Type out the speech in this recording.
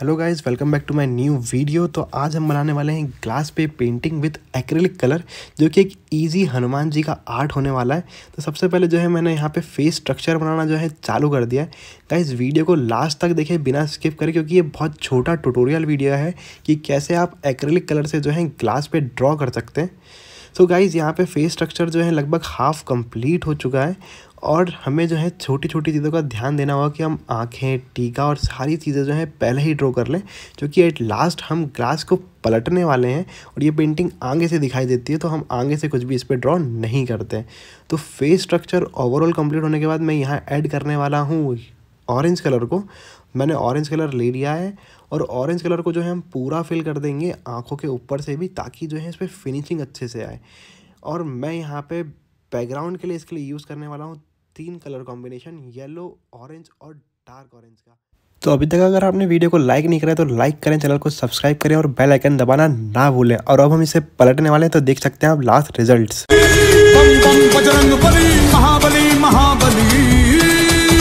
hello guys welcome back to my new video तो आज हम बनाने वाले हैं ग्लास पे पेंटिंग विथ एक्रेलिक कलर जो कि एक इजी हनुमान जी का आर्ट होने वाला है तो सबसे पहले जो है मैंने यहाँ पे फेस स्ट्रक्चर बनाना जो है चालू कर दिया है गाइस वीडियो को लास्ट तक देखें बिना स्किप करें क्योंकि ये बहुत छोटा टुटोरियल वीडियो है कि कैसे आप एक्रेलिक कलर से जो है ग्लास पर ड्रॉ कर सकते हैं सो तो गाइज़ यहाँ पे फेस स्ट्रक्चर जो है लगभग हाफ कंप्लीट हो चुका है और हमें जो है छोटी छोटी चीज़ों का ध्यान देना होगा कि हम आँखें टीका और सारी चीज़ें जो है पहले ही ड्रॉ कर लें क्योंकि एट लास्ट हम ग्लास को पलटने वाले हैं और ये पेंटिंग आगे से दिखाई देती है तो हम आगे से कुछ भी इस पर ड्रॉ नहीं करते तो फेस स्ट्रक्चर ओवरऑल कंप्लीट होने के बाद मैं यहाँ ऐड करने वाला हूँ ऑरेंज कलर को मैंने ऑरेंज कलर ले लिया है और ऑरेंज कलर को जो है हम पूरा फिल कर देंगे आँखों के ऊपर से भी ताकि जो है इस पर फिनिशिंग अच्छे से आए और मैं यहाँ पे बैकग्राउंड के लिए इसके लिए यूज़ करने वाला हूँ तीन कलर कॉम्बिनेशन येलो ऑरेंज और डार्क ऑरेंज का तो अभी तक अगर आपने वीडियो को लाइक नहीं करा तो लाइक करें चैनल को सब्सक्राइब करें और बेल आइकन दबाना ना भूलें और अब हम इसे पलटने वाले हैं तो देख सकते हैं आप लास्ट रिजल्ट्स बम बम बजरंग बली महाबली